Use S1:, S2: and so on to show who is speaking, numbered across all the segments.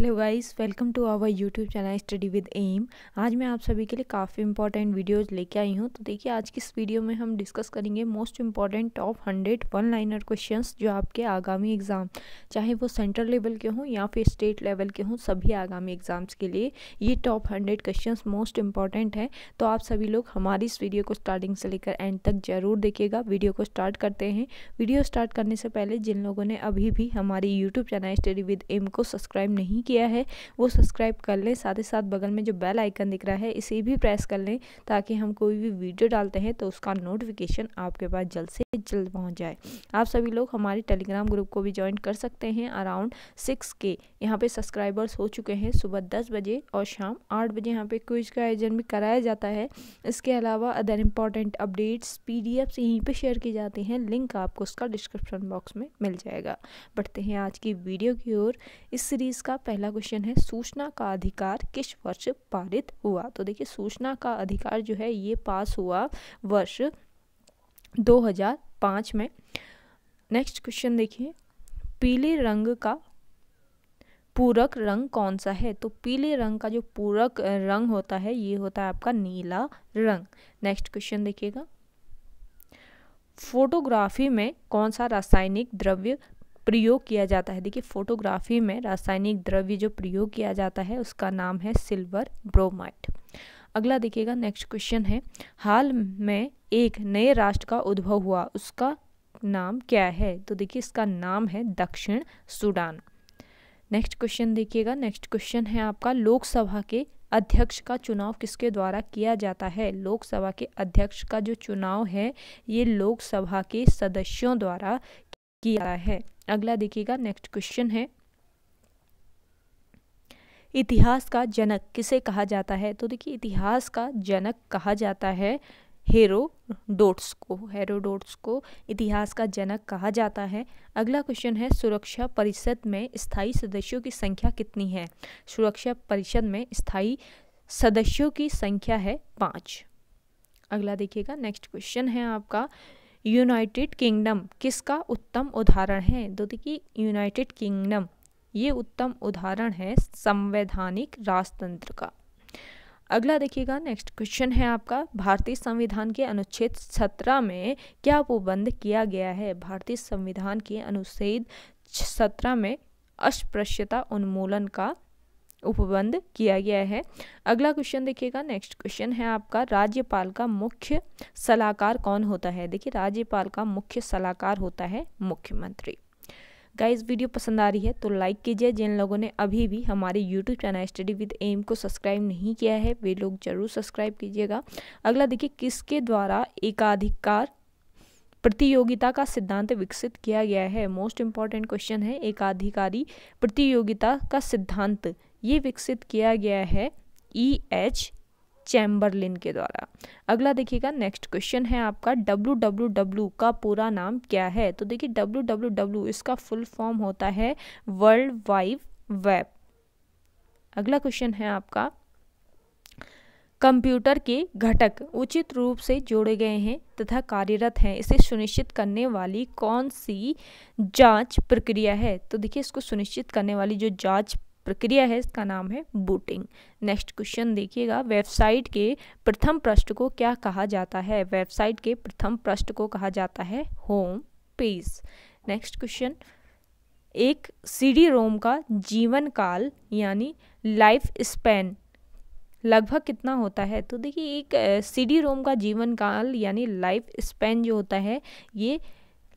S1: hello guys welcome to our YouTube channel study with M आज मैं आप सभी के लिए काफ़ी इंपॉर्टेंट वीडियोस लेके आई हूँ तो देखिए आज की इस वीडियो में हम डिस्कस करेंगे most important top hundred one liner questions जो आपके आगामी एग्ज़ाम चाहे वो सेंट्रल लेवल के हों या फिर स्टेट लेवल के हों सभी आगामी एग्ज़ाम्स के लिए ये top hundred question most important है तो आप सभी लोग हमारी इस वीडियो को स्टार्टिंग से लेकर एंड तक ज़रूर देखिएगा वीडियो को स्टार्ट करते हैं वीडियो स्टार्ट करने से पहले जिन लोगों ने अभी भी हमारे YouTube channel study with M को सब्सक्राइब नहीं किया है वो सब्सक्राइब कर लें साथ ही साथ बगल में जो बेल आइकन दिख रहा है इसे भी प्रेस कर लें ताकि हम कोई भी वीडियो डालते हैं तो उसका नोटिफिकेशन आपके पास जल्द से जल्द पहुँच जाए आप सभी लोग हमारे टेलीग्राम ग्रुप को भी ज्वाइन कर सकते हैं अराउंड सिक्स के यहाँ पर सब्सक्राइबर्स हो चुके हैं सुबह दस बजे और शाम आठ बजे यहाँ पर क्विज का आयोजन भी कराया जाता है इसके अलावा other important updates PDFs यहीं पर शेयर की जाती हैं लिंक आपको उसका डिस्क्रिप्शन बॉक्स में मिल जाएगा बढ़ते हैं आज की वीडियो की ओर इस सीरीज़ का पहला पहला क्वेश्चन है सूचना का अधिकार किस वर्ष पारित हुआ तो देखिए सूचना का अधिकार जो है ये पास हुआ वर्ष 2005 में नेक्स्ट क्वेश्चन देखिए पीले रंग का पूरक रंग कौन सा है तो पीले रंग का जो पूरक रंग होता है ये होता है आपका नीला रंग नेक्स्ट क्वेश्चन देखिएगा फोटोग्राफी में कौन सा रासायनिक द्रव्य प्रयोग किया जाता है देखिए फोटोग्राफी में रासायनिक द्रव्य जो प्रयोग किया जाता है उसका नाम है सिल्वर ब्रोमाइट अगला देखिएगा नेक्स्ट क्वेश्चन है हाल में एक नए राष्ट्र का उद्भव हुआ उसका नाम क्या है तो देखिए इसका नाम है दक्षिण सूडान नेक्स्ट क्वेश्चन देखिएगा नेक्स्ट क्वेश्चन है आपका लोकसभा के अध्यक्ष का चुनाव किसके द्वारा किया जाता है लोकसभा के अध्यक्ष का जो चुनाव है ये लोकसभा के सदस्यों द्वारा किया है अगला देखिएगा नेक्स्ट क्वेश्चन है इतिहास का जनक किसे कहा जाता है तो देखिए इतिहास का जनक कहा जाता है हेरोडोट्स को हेरोडोट्स को इतिहास का जनक कहा जाता है अगला क्वेश्चन है सुरक्षा परिषद में स्थायी सदस्यों की संख्या कितनी है सुरक्षा परिषद में स्थायी सदस्यों की संख्या है पाँच अगला देखिएगा नेक्स्ट क्वेश्चन है आपका यूनाइटेड किंगडम किसका उत्तम उदाहरण है तो देखिए यूनाइटेड किंगडम ये उत्तम उदाहरण है संवैधानिक राजतंत्र का अगला देखिएगा नेक्स्ट क्वेश्चन है आपका भारतीय संविधान के अनुच्छेद 17 में क्या उपबंध किया गया है भारतीय संविधान के अनुच्छेद 17 में अस्पृश्यता उन्मूलन का उपबंध किया गया है अगला क्वेश्चन देखिएगा नेक्स्ट क्वेश्चन है आपका राज्यपाल का मुख्य सलाहकार कौन होता है देखिए राज्यपाल का मुख्य सलाहकार होता है मुख्यमंत्री गाइज वीडियो पसंद आ रही है तो लाइक कीजिए जिन लोगों ने अभी भी हमारे YouTube channel study with M को सब्सक्राइब नहीं किया है वे लोग जरूर सब्सक्राइब कीजिएगा अगला देखिए किसके द्वारा एकाधिकार प्रतियोगिता का सिद्धांत विकसित किया गया है मोस्ट इम्पॉर्टेंट क्वेश्चन है एकाधिकारी प्रतियोगिता का सिद्धांत ये विकसित किया गया है ई एच चैम्बरलिन के द्वारा अगला देखिएगा नेक्स्ट क्वेश्चन है आपका डब्लू डब्लू डब्लू का पूरा नाम क्या है तो देखिए डब्लू डब्लू डब्लू इसका फुल फॉर्म होता है वर्ल्ड वाइव वेब अगला क्वेश्चन है आपका कंप्यूटर के घटक उचित रूप से जोड़े गए हैं तथा कार्यरत हैं इसे सुनिश्चित करने वाली कौन सी जांच प्रक्रिया है तो देखिए इसको सुनिश्चित करने वाली जो जांच प्रक्रिया है इसका नाम है बूटिंग नेक्स्ट क्वेश्चन देखिएगा वेबसाइट के प्रथम पृष्ठ को क्या कहा जाता है वेबसाइट के प्रथम पृष्ठ को कहा जाता है होम पेज नेक्स्ट क्वेश्चन एक सीडी रोम का जीवन काल यानी लाइफ स्पैन लगभग कितना होता है तो देखिए एक सीडी रोम का जीवन काल यानी लाइफ स्पैन जो होता है ये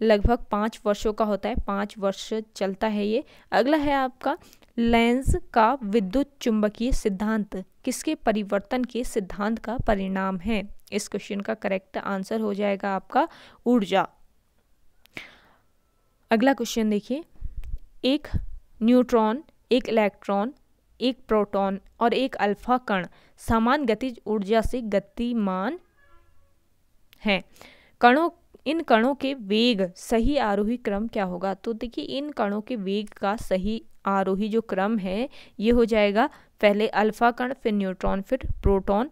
S1: लगभग पाँच वर्षों का होता है पाँच वर्ष चलता है ये अगला है आपका लेंस का विद्युत चुंबकीय सिद्धांत किसके परिवर्तन के सिद्धांत का परिणाम है इस क्वेश्चन का करेक्ट आंसर हो जाएगा आपका ऊर्जा अगला क्वेश्चन देखिए एक न्यूट्रॉन एक इलेक्ट्रॉन एक प्रोटॉन और एक अल्फा कण समान गतिज ऊर्जा से गतिमान हैं कणों इन कणों के वेग सही आरोही क्रम क्या होगा तो देखिए इन कणों के वेग का सही आरोही जो क्रम है ये हो जाएगा पहले अल्फा कण फिर न्यूट्रॉन फिर प्रोटॉन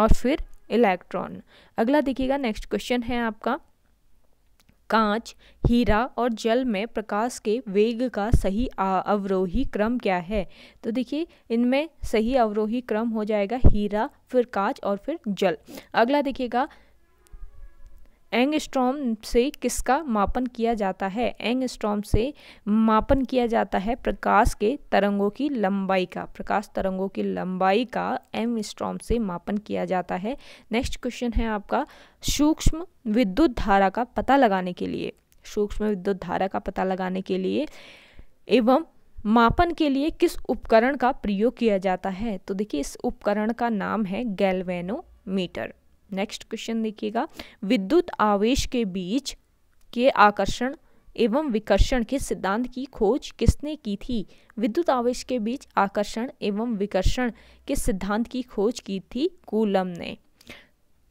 S1: और फिर इलेक्ट्रॉन अगला देखिएगा नेक्स्ट क्वेश्चन है आपका कांच हीरा और जल में प्रकाश के वेग का सही अवरोही क्रम क्या है तो देखिए इनमें सही अवरोही क्रम हो जाएगा हीरा फिर कांच और फिर जल अगला देखिएगा एंग से किसका मापन किया जाता है एंग से मापन किया जाता है प्रकाश के तरंगों की लंबाई का प्रकाश तरंगों की लंबाई का एम से मापन किया जाता है नेक्स्ट क्वेश्चन है आपका सूक्ष्म विद्युत धारा का पता लगाने के लिए सूक्ष्म विद्युत धारा का पता लगाने के लिए एवं मापन के लिए किस उपकरण का प्रयोग किया जाता है तो देखिए इस उपकरण का नाम है गैलवेनोमीटर नेक्स्ट क्वेश्चन देखिएगा विद्युत आवेश के बीच के आकर्षण एवं विकर्षण के सिद्धांत की खोज किसने की थी विद्युत आवेश के बीच आकर्षण एवं विकर्षण के सिद्धांत की खोज की थी कूलम ने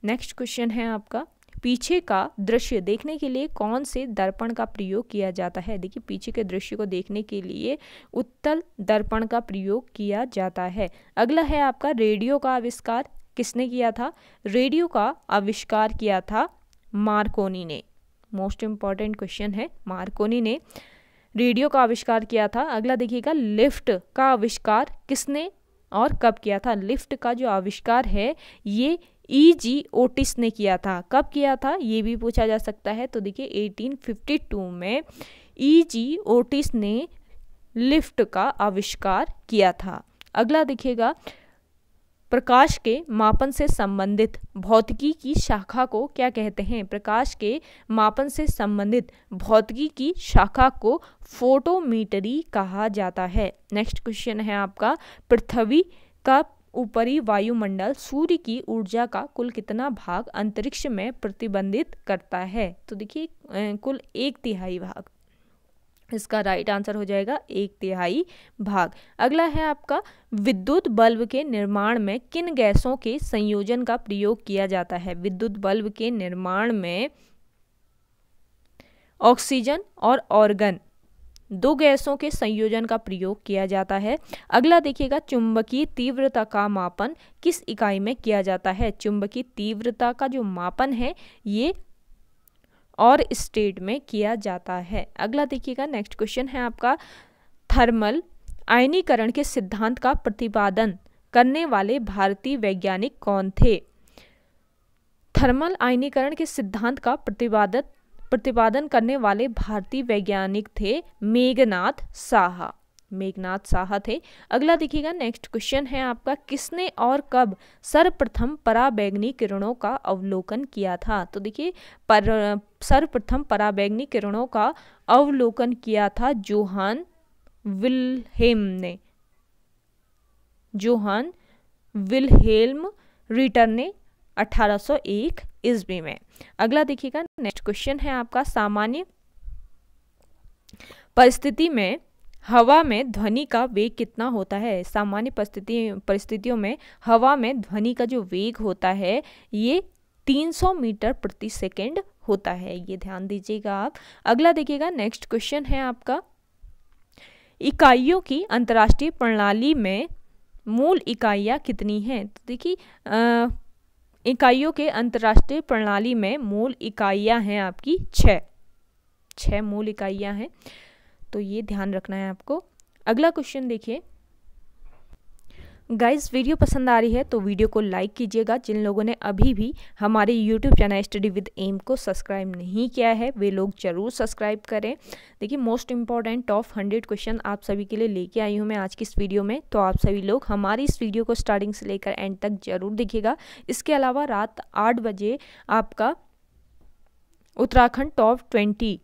S1: नेक्स्ट क्वेश्चन है आपका पीछे का दृश्य देखने के लिए कौन से दर्पण का प्रयोग किया जाता है देखिए पीछे के दृश्य को देखने के लिए उत्तल दर्पण का प्रयोग किया जाता है अगला है आपका रेडियो का आविष्कार किसने किया था रेडियो का आविष्कार किया था मार्कोनी ने मोस्ट इम्पॉर्टेंट क्वेश्चन है मार्कोनी ने रेडियो का आविष्कार किया था अगला देखिएगा लिफ्ट का आविष्कार किसने और कब किया था लिफ्ट का जो आविष्कार है ये ई जी ओटिस ने किया था कब किया था ये भी पूछा जा सकता है तो देखिए 1852 में ई जी ओटिस ने लिफ्ट का आविष्कार किया था अगला देखिएगा प्रकाश के मापन से संबंधित भौतिकी की शाखा को क्या कहते हैं प्रकाश के मापन से संबंधित भौतिकी की शाखा को फोटोमीटरी कहा जाता है नेक्स्ट क्वेश्चन है आपका पृथ्वी का ऊपरी वायुमंडल सूर्य की ऊर्जा का कुल कितना भाग अंतरिक्ष में प्रतिबंधित करता है तो देखिए कुल एक तिहाई भाग इसका राइट आंसर हो जाएगा एक तिहाई भाग अगला है आपका विद्युत बल्ब के निर्माण में किन गैसों के संयोजन का प्रयोग किया जाता है विद्युत बल्ब के निर्माण में ऑक्सीजन और ऑर्गन दो गैसों के संयोजन का प्रयोग किया जाता है अगला देखिएगा चुंबकीय तीव्रता का मापन किस इकाई में किया जाता है चुंबकीय तीव्रता का जो मापन है ये और स्टेट में किया जाता है अगला देखिएगा नेक्स्ट क्वेश्चन है आपका थर्मल आयनीकरण के सिद्धांत का प्रतिपादन करने वाले भारतीय वैज्ञानिक कौन थे थर्मल आयनीकरण के सिद्धांत का प्रतिपादन प्रतिपादन करने वाले भारतीय वैज्ञानिक थे मेघनाथ साहा मेघनाथ साहा थे अगला देखिएगा नेक्स्ट क्वेश्चन है आपका किसने और कब सर्वप्रथम पराबैंगनी किरणों का अवलोकन किया था तो देखिए पर सर्वप्रथम पराबैंगनी किरणों का अवलोकन किया था जोहान विलहेम ने जोहान विलहेल्म रिटर ने 1801 ईस्वी में अगला देखिएगा नेक्स्ट क्वेश्चन है आपका सामान्य परिस्थिति में हवा में ध्वनि का वेग कितना होता है सामान्य परिस्थिति परिस्थितियों में हवा में ध्वनि का जो वेग होता है ये 300 मीटर प्रति सेकंड होता है ये ध्यान दीजिएगा आप अगला देखिएगा नेक्स्ट क्वेश्चन है आपका इकाइयों की अंतर्राष्ट्रीय प्रणाली में मूल इकाइयाँ कितनी हैं तो देखिए इकाइयों के अंतर्राष्ट्रीय प्रणाली में मूल इकाइयाँ हैं आपकी छः छः मूल इकाइयाँ हैं तो ये ध्यान रखना है आपको अगला क्वेश्चन देखिए गाइस वीडियो पसंद आ रही है तो वीडियो को लाइक कीजिएगा जिन लोगों ने अभी भी हमारे YouTube channel study with M को सब्सक्राइब नहीं किया है वे लोग ज़रूर सब्सक्राइब करें देखिए most important top hundred question आप सभी के लिए लेके आई हूँ मैं आज की इस वीडियो में तो आप सभी लोग हमारी इस वीडियो को स्टार्टिंग से लेकर एंड तक ज़रूर देखिएगा इसके अलावा रात आठ बजे आपका उत्तराखंड टॉप ट्वेंटी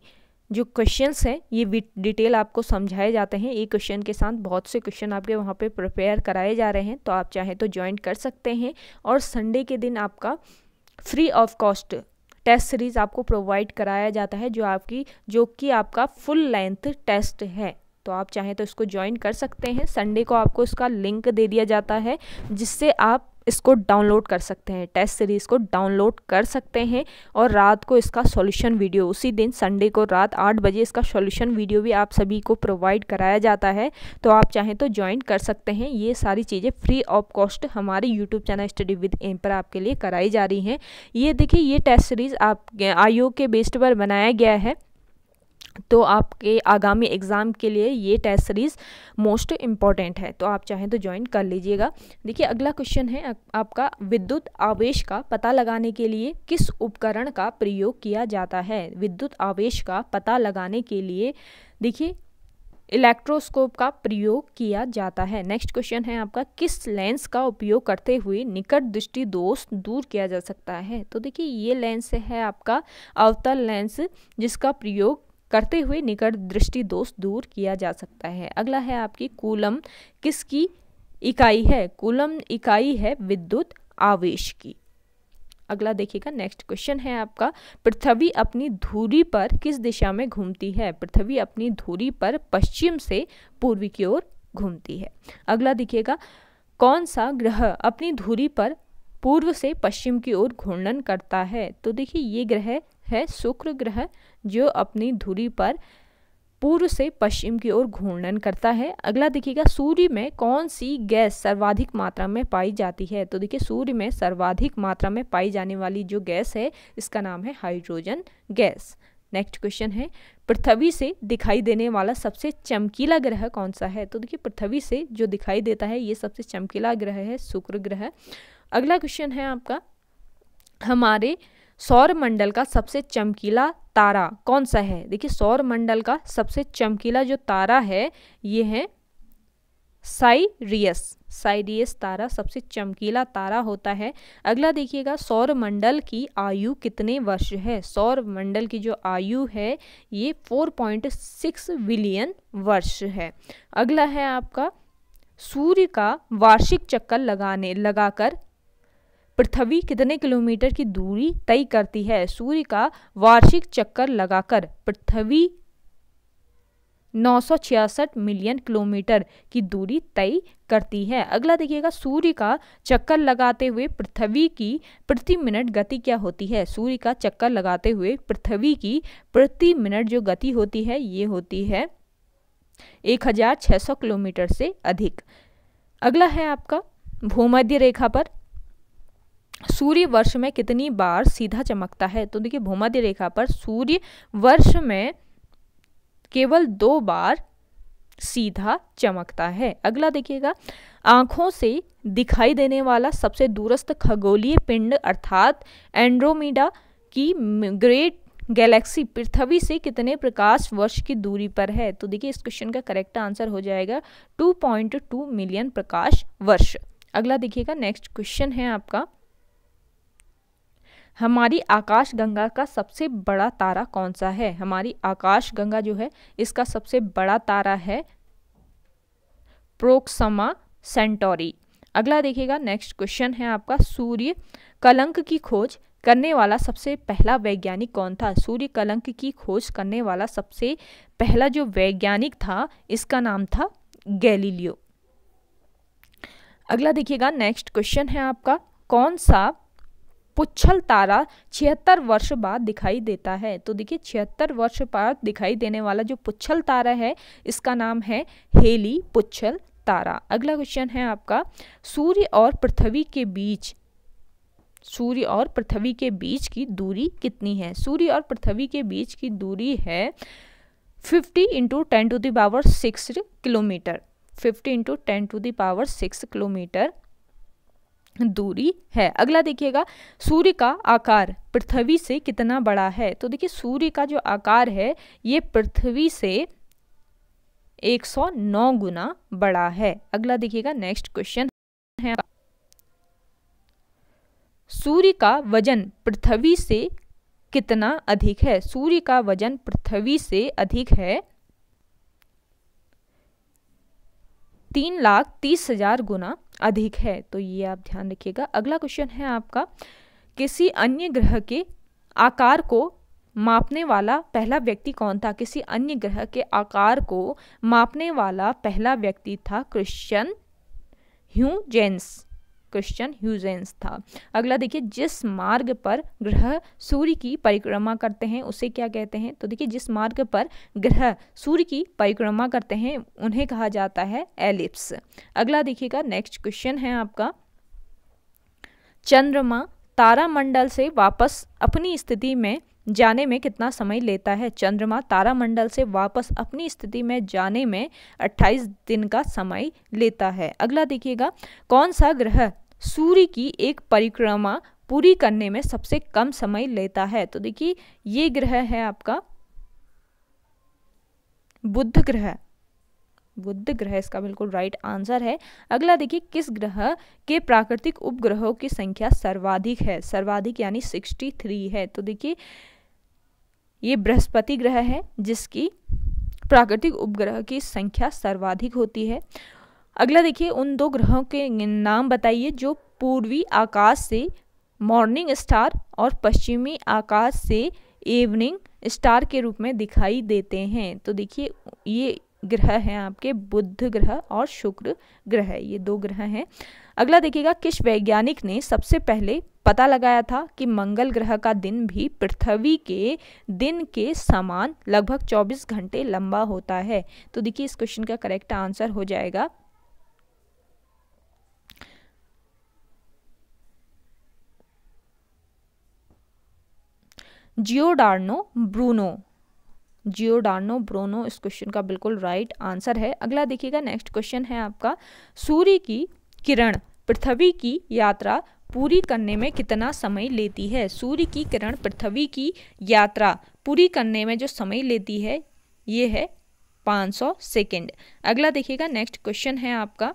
S1: जो क्वेश्चंस हैं ये डिटेल आपको समझाए जाते हैं एक क्वेश्चन के साथ बहुत से क्वेश्चन आपके वहाँ पे प्रिपेयर कराए जा रहे हैं तो आप चाहे तो ज्वाइन कर सकते हैं और संडे के दिन आपका free of cost test series आपको प्रोवाइड कराया जाता है जो आपकी जो कि आपका फुल लेंथ टेस्ट है तो आप चाहें तो इसको ज्वाइन कर सकते हैं संडे को आपको इसका लिंक दे दिया जाता है जिससे आप इसको डाउनलोड कर सकते हैं टेस्ट सीरीज़ को डाउनलोड कर सकते हैं और रात को इसका सॉल्यूशन वीडियो उसी दिन संडे को रात आठ बजे इसका सॉल्यूशन वीडियो भी आप सभी को प्रोवाइड कराया जाता है तो आप चाहें तो ज्वाइन कर सकते हैं ये सारी चीज़ें फ्री ऑफ कॉस्ट हमारे YouTube channel study with M पर आपके लिए कराई जा रही हैं ये देखिए ये टेस्ट सीरीज़ आप आयोग के बेस्ड पर बनाया गया है तो आपके आगामी एग्ज़ाम के लिए ये टेस्ट सीरीज़ मोस्ट इम्पॉर्टेंट है तो आप चाहें तो ज्वाइन कर लीजिएगा देखिए अगला क्वेश्चन है आपका विद्युत आवेश का पता लगाने के लिए किस उपकरण का प्रयोग किया जाता है विद्युत आवेश का पता लगाने के लिए देखिए इलेक्ट्रोस्कोप का प्रयोग किया जाता है नेक्स्ट क्वेश्चन है आपका किस लेंस का उपयोग करते हुए निकट दृष्टि दोष दूर किया जा सकता है तो देखिए ये लेंस है आपका अवतल लेंस जिसका प्रयोग करते हुए निकट दृष्टि दोष दूर किया जा सकता है अगला है आपकी कूलम किसकी इकाई है कूलम इकाई है विद्युत आवेश की अगला देखिएगा नेक्स्ट क्वेश्चन है आपका पृथ्वी अपनी धुरी पर किस दिशा में घूमती है पृथ्वी अपनी धुरी पर पश्चिम से पूर्वी की ओर घूमती है अगला देखिएगा कौन सा ग्रह अपनी धुरी पर पूर्व से पश्चिम की ओर घूर्णन करता है तो देखिए ये ग्रह है शुक्र ग्रह जो अपनी धुरी पर पूर्व से पश्चिम की ओर घूर्णन करता है अगला देखिएगा सूर्य में कौन सी गैस सर्वाधिक मात्रा में पाई जाती है तो देखिए सूर्य में सर्वाधिक मात्रा में पाई जाने वाली जो गैस है इसका नाम है हाइड्रोजन गैस नेक्स्ट क्वेश्चन है पृथ्वी से दिखाई देने वाला सबसे चमकीला ग्रह कौन सा है तो देखिए पृथ्वी से जो दिखाई देता है ये सबसे चमकीला ग्रह है शुक्र ग्रह अगला क्वेश्चन है आपका हमारे सौरमंडल का सबसे चमकीला तारा कौन सा है देखिए सौरमंडल का सबसे चमकीला जो तारा है ये है साइरियस साइरियस तारा सबसे चमकीला तारा होता है अगला देखिएगा सौरमंडल की आयु कितने वर्ष है सौरमंडल की जो आयु है ये 4.6 बिलियन वर्ष है अगला है आपका सूर्य का वार्षिक चक्कर लगाने लगाकर पृथ्वी कितने किलोमीटर की दूरी तय करती है सूर्य का वार्षिक चक्कर लगाकर पृथ्वी 966 मिलियन किलोमीटर की दूरी तय करती है अगला देखिएगा सूर्य का चक्कर लगाते हुए पृथ्वी की प्रति मिनट गति क्या होती है सूर्य का चक्कर लगाते हुए पृथ्वी की प्रति मिनट जो गति होती है ये होती है 1600 किलोमीटर से अधिक अगला है आपका भूमध्य रेखा पर सूर्य वर्ष में कितनी बार सीधा चमकता है तो देखिए भूमध्य रेखा पर सूर्य वर्ष में केवल दो बार सीधा चमकता है अगला देखिएगा आँखों से दिखाई देने वाला सबसे दूरस्थ खगोलीय पिंड अर्थात एंड्रोमीडा की ग्रेट गैलेक्सी पृथ्वी से कितने प्रकाश वर्ष की दूरी पर है तो देखिए इस क्वेश्चन का करेक्ट आंसर हो जाएगा 2.2 मिलियन प्रकाश वर्ष अगला देखिएगा नेक्स्ट क्वेश्चन है आपका हमारी आकाश गंगा का सबसे बड़ा तारा कौन सा है हमारी आकाश गंगा जो है इसका सबसे बड़ा तारा है प्रोक्समा सेंटोरी अगला देखिएगा नेक्स्ट क्वेश्चन है आपका सूर्य कलंक की खोज करने वाला सबसे पहला वैज्ञानिक कौन था सूर्य कलंक की खोज करने वाला सबसे पहला जो वैज्ञानिक था इसका नाम था गैलीलियो अगला देखिएगा नेक्स्ट क्वेश्चन है आपका कौन सा पुच्छल तारा छिहत्तर वर्ष बाद दिखाई देता है तो देखिए छिहत्तर वर्ष बाद दिखाई देने वाला जो पुच्छल तारा है इसका नाम है हेली पुच्छल तारा अगला क्वेश्चन है आपका सूर्य और पृथ्वी के बीच सूर्य और पृथ्वी के बीच की दूरी कितनी है सूर्य और पृथ्वी के बीच की दूरी है fifty into ten to the power six kilometre fifty into ten to the power six kilometre दूरी है अगला देखिएगा सूर्य का आकार पृथ्वी से कितना बड़ा है तो देखिए सूर्य का जो आकार है ये पृथ्वी से 109 गुना बड़ा है अगला देखिएगा नेक्स्ट क्वेश्चन है सूर्य का वजन पृथ्वी से कितना अधिक है सूर्य का वजन पृथ्वी से अधिक है तीन लाख तीस हजार गुना अधिक है तो ये आप ध्यान रखिएगा अगला क्वेश्चन है आपका किसी अन्य ग्रह के आकार को मापने वाला पहला व्यक्ति कौन था किसी अन्य ग्रह के आकार को मापने वाला पहला व्यक्ति था Christian Huygens question Huygens था अगला देखिए जिस मार्ग पर ग्रह सूर्य की परिक्रमा करते हैं उसे क्या कहते हैं तो देखिए जिस मार्ग पर ग्रह सूर्य की परिक्रमा करते हैं उन्हें कहा जाता है एलिप्स अगला देखिएगा नेक्स्ट क्वेश्चन है आपका चंद्रमा तारामंडल से वापस अपनी स्थिति में जाने में कितना समय लेता है चंद्रमा तारामंडल से वापस अपनी स्थिति में जाने में 28 दिन का समय लेता है अगला देखिएगा कौन सा ग्रह सूर्य की एक परिक्रमा पूरी करने में सबसे कम समय लेता है तो देखिए ये ग्रह है आपका बुद्ध ग्रह बुद्ध ग्रह इसका बिल्कुल राइट आंसर है अगला देखिए किस ग्रह के प्राकृतिक उपग्रहों की संख्या सर्वाधिक है सर्वाधिक यानी सिक्सटी थ्री है तो देखिए ये बृहस्पति ग्रह है जिसकी प्राकृतिक उपग्रह की संख्या सर्वाधिक होती है अगला देखिए उन दो ग्रहों के नाम बताइए जो पूर्वी आकाश से मॉर्निंग स्टार और पश्चिमी आकाश से इवनिंग स्टार के रूप में दिखाई देते हैं तो देखिए ये ग्रह हैं आपके बुध ग्रह और शुक्र ग्रह ये दो ग्रह हैं अगला देखिएगा किस वैज्ञानिक ने सबसे पहले पता लगाया था कि मंगल ग्रह का दिन भी पृथ्वी के दिन के समान लगभग 24 घंटे लंबा होता है तो देखिए इस क्वेश्चन का करेक्ट आंसर हो जाएगा जियोडार्नो ब्रूनो जियोडार्नो ब्रोनो इस क्वेश्चन का बिल्कुल राइट आंसर है अगला देखिएगा नेक्स्ट क्वेश्चन है आपका सूर्य की किरण पृथ्वी की यात्रा पूरी करने में कितना समय लेती है सूर्य की किरण पृथ्वी की यात्रा पूरी करने में जो समय लेती है ये है 500 सेकंड अगला देखिएगा नेक्स्ट क्वेश्चन है आपका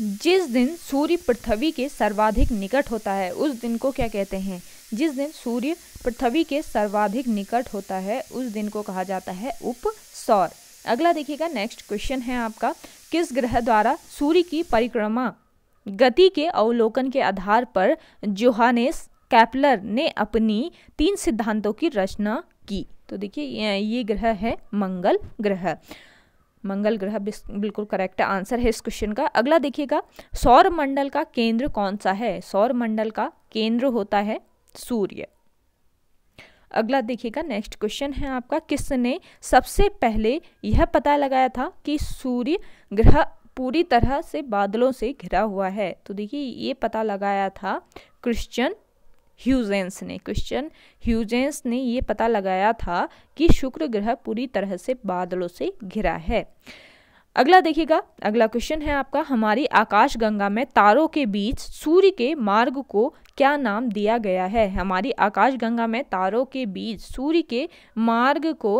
S1: जिस दिन सूर्य पृथ्वी के सर्वाधिक निकट होता है उस दिन को क्या कहते हैं जिस दिन सूर्य पृथ्वी के सर्वाधिक निकट होता है उस दिन को कहा जाता है उप सौर अगला देखिएगा नेक्स्ट क्वेश्चन है आपका किस ग्रह द्वारा सूर्य की परिक्रमा गति के अवलोकन के आधार पर जोहानेस कैपलर ने अपनी तीन सिद्धांतों की रचना की तो देखिए ये ग्रह है मंगल ग्रह मंगल ग्रह बिल्कुल करेक्ट आंसर है इस क्वेश्चन का अगला देखिएगा सौर मंडल का केंद्र कौन सा है सौर मंडल का केंद्र होता है सूर्य अगला देखिएगा नेक्स्ट क्वेश्चन है आपका किसने सबसे पहले यह पता लगाया था कि सूर्य ग्रह पूरी तरह से बादलों से घिरा हुआ है तो देखिए ये पता लगाया था क्रिश्चियन ह्यूजेंस ने क्वेश्चन ह्यूजेंस ने ये पता लगाया था कि शुक्र ग्रह पूरी तरह से बादलों से घिरा है अगला देखिएगा अगला क्वेश्चन है आपका हमारी आकाश गंगा में तारों के बीच सूर्य के मार्ग को क्या नाम दिया गया है हमारी आकाश गंगा में तारों के बीच सूर्य के मार्ग को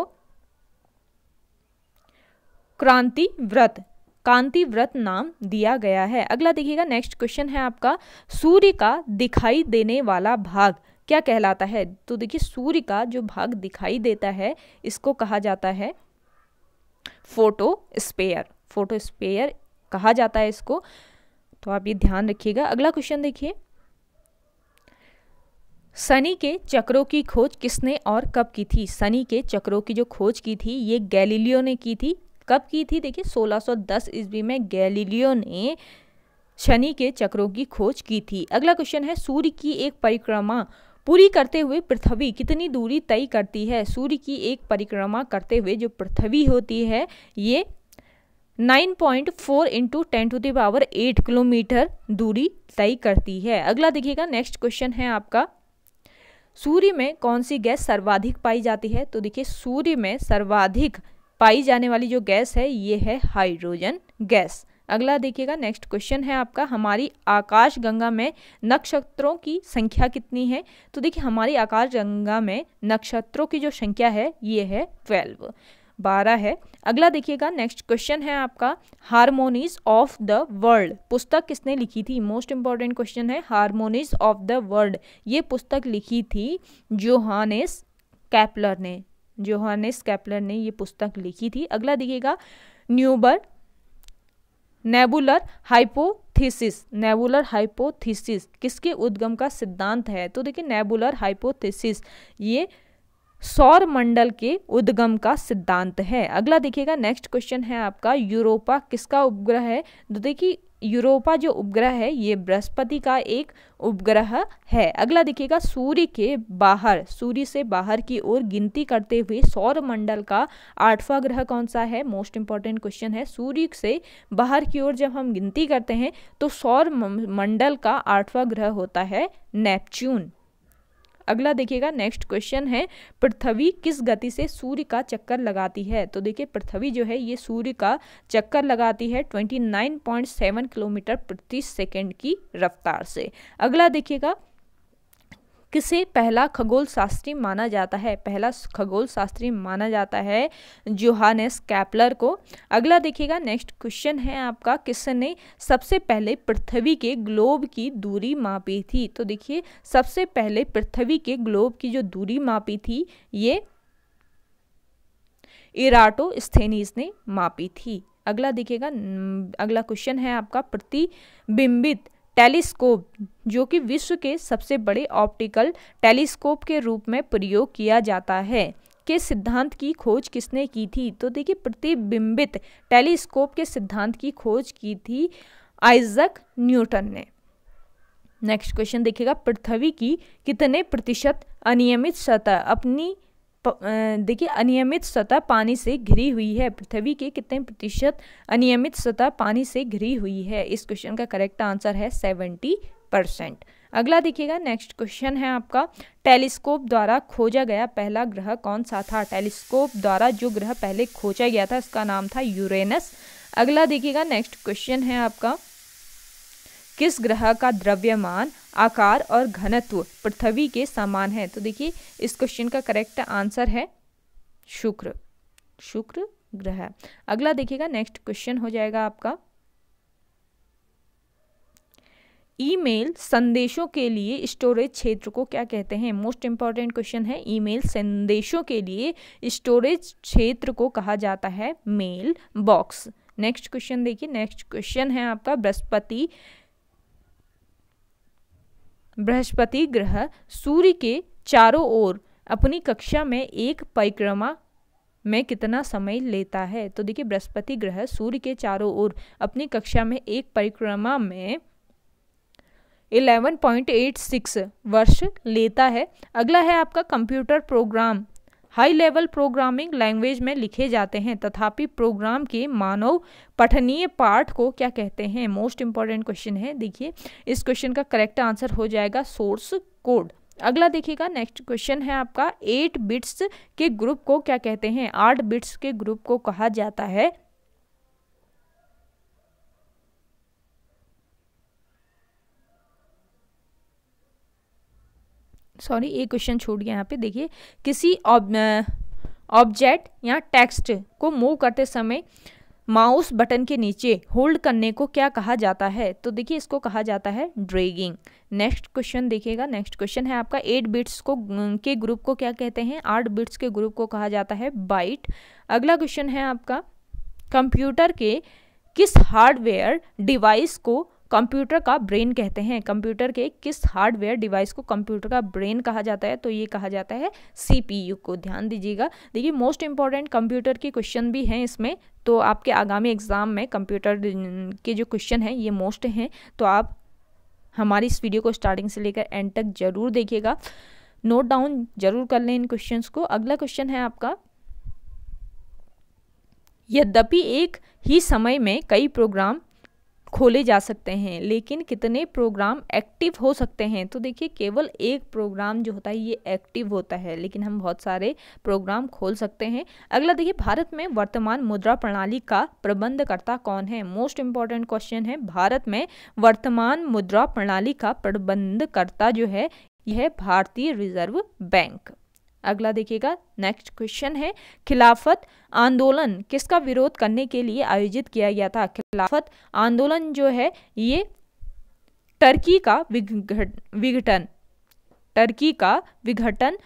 S1: क्रांति व्रत कांति व्रत नाम दिया गया है अगला देखिएगा नेक्स्ट क्वेश्चन है आपका सूर्य का दिखाई देने वाला भाग क्या कहलाता है तो देखिए सूर्य का जो भाग दिखाई देता है इसको कहा जाता है फोटो स्पेयर फोटो स्पेयर कहा जाता है इसको तो आप ये ध्यान रखिएगा अगला क्वेश्चन देखिए सनी के चक्रों की खोज किसने और कब की थी सनी के चक्रों की जो खोज की थी ये गैलीलियो ने की थी कब की थी देखिए 1610 सौ ईस्वी में गैलीलियो ने शनि के चक्रों की खोज की थी अगला क्वेश्चन है सूर्य की एक परिक्रमा पूरी करते हुए पृथ्वी कितनी दूरी तय करती है सूर्य की एक परिक्रमा करते हुए जो पृथ्वी होती है ये 9.4 point four into ten to the power eight kilometre दूरी तय करती है अगला देखिएगा नेक्स्ट क्वेश्चन है आपका सूर्य में कौन सी गैस सर्वाधिक पाई जाती है तो देखिए सूर्य में सर्वाधिक पाई जाने वाली जो गैस है ये है हाइड्रोजन गैस अगला देखिएगा नेक्स्ट क्वेश्चन है आपका हमारी आकाश गंगा में नक्षत्रों की संख्या कितनी है तो देखिए हमारी आकाश गंगा में नक्षत्रों की जो संख्या है ये है ट्वेल्व बारह है अगला देखिएगा नेक्स्ट क्वेश्चन है आपका हारमोनीज ऑफ द वर्ल्ड पुस्तक किसने लिखी थी मोस्ट इंपॉर्टेंट क्वेश्चन है हारमोनीज ऑफ द वर्ल्ड ये पुस्तक लिखी थी जोहानिस कैपलर ने जोहानिस कैपलर ने ये पुस्तक लिखी थी अगला दिखेगा न्यूबर नेबुलर हाइपोथेसिस नेबुलर हाइपोथेसिस किसके उद्गम का सिद्धांत है तो देखिए नेबुलर हाइपोथेसिस ये सौर मंडल के उद्गम का सिद्धांत है अगला देखिएगा नेक्स्ट क्वेश्चन है आपका यूरोपा किसका उपग्रह है तो देखिए यूरोपा जो उपग्रह है ये बृहस्पति का एक उपग्रह है अगला देखिएगा सूर्य के बाहर सूर्य से बाहर की ओर गिनती करते हुए सौर मंडल का आठवां ग्रह कौन सा है मोस्ट इंपॉर्टेंट क्वेश्चन है सूर्य से बाहर की ओर जब हम गिनती करते हैं तो सौर मंडल का आठवां ग्रह होता है नेपच्यून अगला देखिएगा नेक्स्ट क्वेश्चन है पृथ्वी किस गति से सूर्य का चक्कर लगाती है तो देखिए पृथ्वी जो है ये सूर्य का चक्कर लगाती है 29.7 किलोमीटर प्रति सेकेंड की रफ्तार से अगला देखिएगा किसे पहला खगोल शास्त्री माना जाता है पहला खगोल शास्त्री माना जाता है जोहानेस कैपलर को अगला देखिएगा नेक्स्ट क्वेश्चन है आपका किसने सबसे पहले पृथ्वी के ग्लोब की दूरी मापी थी तो देखिए सबसे पहले पृथ्वी के ग्लोब की जो दूरी मापी थी ये इराटो स्थेनिस ने मापी थी अगला देखिएगा अगला क्वेश्चन है आपका प्रतिबिंबित टेलीस्कोप जो कि विश्व के सबसे बड़े ऑप्टिकल टेलीस्कोप के रूप में प्रयोग किया जाता है के सिद्धांत की खोज किसने की थी तो देखिए प्रतिबिंबित टेलीस्कोप के सिद्धांत की खोज की थी आइजक न्यूटन ने नेक्स्ट क्वेश्चन देखिएगा पृथ्वी की कितने प्रतिशत अनियमित सतह अपनी देखिए अनियमित सतह पानी से घिरी हुई है पृथ्वी के कितने प्रतिशत अनियमित सतह पानी से घिरी हुई है इस क्वेश्चन का करेक्ट आंसर है सेवेंटी परसेंट अगला देखिएगा नेक्स्ट क्वेश्चन है आपका टेलीस्कोप द्वारा खोजा गया पहला ग्रह कौन सा था टेलीस्कोप द्वारा जो ग्रह पहले खोजा गया था उसका नाम था यूरेनस अगला देखिएगा नेक्स्ट क्वेश्चन है आपका किस ग्रह का द्रव्यमान आकार और घनत्व पृथ्वी के समान है तो देखिए इस क्वेश्चन का करेक्ट आंसर है शुक्र शुक्र ग्रह अगला देखिएगा नेक्स्ट क्वेश्चन हो जाएगा आपका ईमेल संदेशों के लिए स्टोरेज क्षेत्र को क्या कहते हैं मोस्ट इंपॉर्टेंट क्वेश्चन है ईमेल संदेशों के लिए स्टोरेज क्षेत्र को कहा जाता है मेल बॉक्स नेक्स्ट क्वेश्चन देखिए नेक्स्ट क्वेश्चन है आपका बृहस्पति बृहस्पति ग्रह सूर्य के चारों ओर अपनी कक्षा में एक परिक्रमा में कितना समय लेता है तो देखिए बृहस्पति ग्रह सूर्य के चारों ओर अपनी कक्षा में एक परिक्रमा में 11.86 वर्ष लेता है अगला है आपका computer program high level programming language में लिखे जाते हैं तथापि प्रोग्राम के मानव पठनीय पाठ को क्या कहते हैं मोस्ट इंपॉर्टेंट क्वेश्चन है देखिए इस क्वेश्चन का करेक्ट आंसर हो जाएगा सोर्स कोड अगला देखिएगा नेक्स्ट क्वेश्चन है आपका एट बिट्स के ग्रुप को क्या कहते हैं आठ बिट्स के ग्रुप को कहा जाता है सॉरी एक क्वेश्चन छूट गया यहाँ पे देखिए किसी ऑब्जेक्ट या टेक्स्ट को मूव करते समय माउस बटन के नीचे होल्ड करने को क्या कहा जाता है तो देखिए इसको कहा जाता है ड्रेगिंग नेक्स्ट क्वेश्चन देखिएगा नेक्स्ट क्वेश्चन है आपका एट बिट्स को के ग्रुप को क्या कहते हैं आठ बिट्स के ग्रुप को कहा जाता है बाइट अगला क्वेश्चन है आपका कंप्यूटर के किस हार्डवेयर डिवाइस को कंप्यूटर का ब्रेन कहते हैं कंप्यूटर के किस हार्डवेयर डिवाइस को कंप्यूटर का ब्रेन कहा जाता है तो ये कहा जाता है सीपीयू को ध्यान दीजिएगा देखिए मोस्ट इंपॉर्टेंट कंप्यूटर के क्वेश्चन भी हैं इसमें तो आपके आगामी एग्ज़ाम में कंप्यूटर के जो क्वेश्चन हैं ये मोस्ट हैं तो आप हमारी इस वीडियो को स्टार्टिंग से लेकर एंड तक जरूर देखिएगा नोट डाउन जरूर कर लें इन क्वेश्चंस को अगला क्वेश्चन है आपका यद्यपि एक ही समय में कई प्रोग्राम खोले जा सकते हैं लेकिन कितने प्रोग्राम एक्टिव हो सकते हैं तो देखिए केवल एक प्रोग्राम जो होता है ये एक्टिव होता है लेकिन हम बहुत सारे प्रोग्राम खोल सकते हैं अगला देखिए भारत में वर्तमान मुद्रा प्रणाली का प्रबंधकर्ता कौन है मोस्ट इम्पॉर्टेंट क्वेश्चन है भारत में वर्तमान मुद्रा प्रणाली का प्रबंधकर्ता जो है यह भारतीय रिजर्व बैंक अगला देखिएगा नेक्स्ट क्वेश्चन है खिलाफत आंदोलन किसका विरोध करने के लिए आयोजित किया गया था खिलाफत आंदोलन जो है ये टर्की का विघटन टर्की का विघटन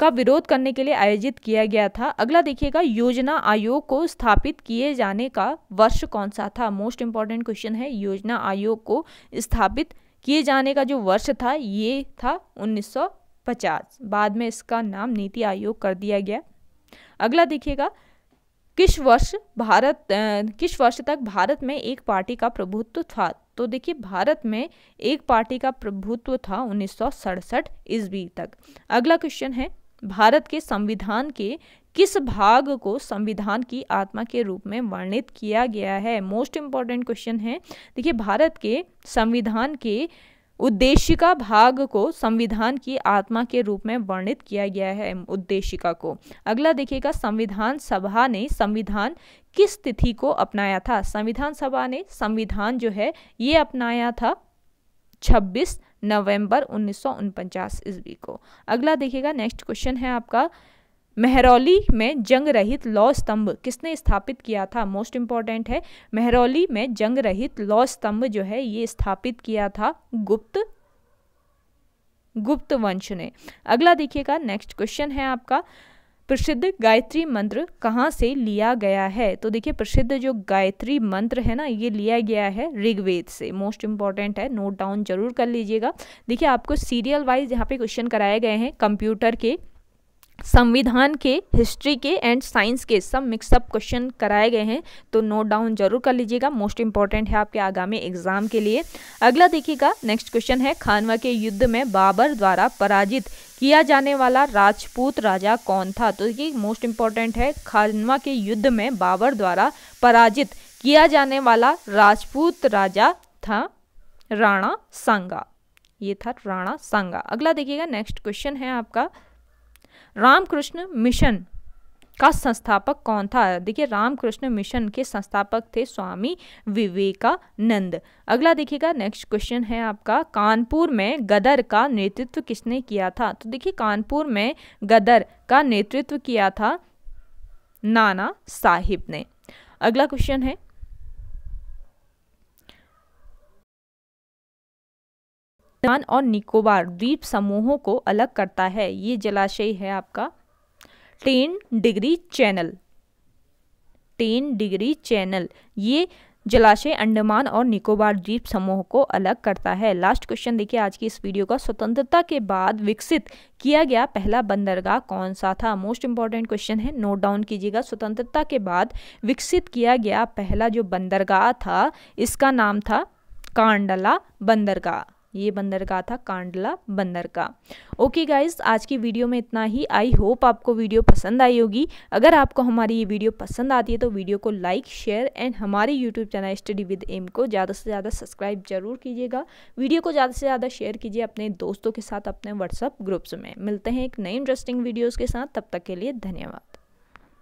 S1: का विरोध करने के लिए आयोजित किया गया था अगला देखिएगा योजना आयोग को स्थापित किए जाने का वर्ष कौन सा था मोस्ट इम्पॉर्टेंट क्वेश्चन है योजना आयोग को स्थापित किए जाने का जो वर्ष था ये था उन्नीस पचास बाद में इसका नाम नीति आयोग कर दिया गया अगला देखिएगा किस वर्ष भारत किस वर्ष तक भारत में एक पार्टी का प्रभुत्व था तो देखिए भारत में एक पार्टी का प्रभुत्व था उन्नीस सौ ईस्वी तक अगला क्वेश्चन है भारत के संविधान के किस भाग को संविधान की आत्मा के रूप में वर्णित किया गया है मोस्ट इम्पॉर्टेंट क्वेश्चन है देखिए भारत के संविधान के उद्देशिका भाग को संविधान की आत्मा के रूप में वर्णित किया गया है उद्देशिका को अगला देखिएगा संविधान सभा ने संविधान किस तिथि को अपनाया था संविधान सभा ने संविधान जो है ये अपनाया था 26 नवंबर उन्नीस सौ ईस्वी को अगला देखिएगा नेक्स्ट क्वेश्चन है आपका महरौली में जंग रहित लौ स्तंभ किसने स्थापित किया था मोस्ट इम्पॉर्टेंट है महरौली में जंग रहित लौ स्तंभ जो है ये स्थापित किया था गुप्त गुप्त वंश ने अगला देखिएगा नेक्स्ट क्वेश्चन है आपका प्रसिद्ध गायत्री मंत्र कहाँ से लिया गया है तो देखिए प्रसिद्ध जो गायत्री मंत्र है ना ये लिया गया है ऋग्वेद से मोस्ट इम्पॉर्टेंट है नोट डाउन जरूर कर लीजिएगा देखिए आपको सीरियल वाइज यहाँ पे क्वेश्चन कराए गए हैं कंप्यूटर के संविधान के हिस्ट्री के एंड साइंस के सब मिक्सअप क्वेश्चन कराए गए हैं तो नोट डाउन जरूर कर लीजिएगा मोस्ट इंपॉर्टेंट है आपके आगामी एग्जाम के लिए अगला देखिएगा नेक्स्ट क्वेश्चन है खानवा के युद्ध में बाबर द्वारा पराजित किया जाने वाला राजपूत राजा कौन था तो ये मोस्ट इंपॉर्टेंट है खानवा के युद्ध में बाबर द्वारा पराजित किया जाने वाला राजपूत राजा था राणा सांगा ये था राणा सांगा अगला देखिएगा नेक्स्ट क्वेश्चन है आपका रामकृष्ण मिशन का संस्थापक कौन था देखिए रामकृष्ण मिशन के संस्थापक थे स्वामी विवेकानंद अगला देखिएगा नेक्स्ट क्वेश्चन है आपका कानपुर में गदर का नेतृत्व किसने किया था तो देखिए कानपुर में गदर का नेतृत्व किया था नाना साहिब ने अगला क्वेश्चन है अंडमान और निकोबार द्वीप समूहों को अलग करता है ये जलाशय है आपका Ten Degree Channel Ten Degree Channel ये जलाशय अंडमान और निकोबार द्वीप समूह को अलग करता है लास्ट क्वेश्चन देखिए आज की इस वीडियो का स्वतंत्रता के बाद विकसित किया गया पहला बंदरगाह कौन सा था मोस्ट इंपॉर्टेंट क्वेश्चन है नोट डाउन कीजिएगा स्वतंत्रता के बाद विकसित किया गया पहला जो बंदरगाह था इसका नाम था कांडला बंदरगाह ये बंदरगाह था कांडला बंदरगाह ओके गाइस आज की वीडियो में इतना ही आई होप आपको वीडियो पसंद आई होगी अगर आपको हमारी ये वीडियो पसंद आती है तो वीडियो को लाइक शेयर एंड हमारे YouTube channel study with M को ज़्यादा से ज़्यादा सब्सक्राइब जरूर कीजिएगा वीडियो को ज़्यादा से ज़्यादा शेयर कीजिए अपने दोस्तों के साथ अपने व्हाट्सअप ग्रुप्स में मिलते हैं एक नए इंटरेस्टिंग वीडियोज़ के साथ तब तक के लिए धन्यवाद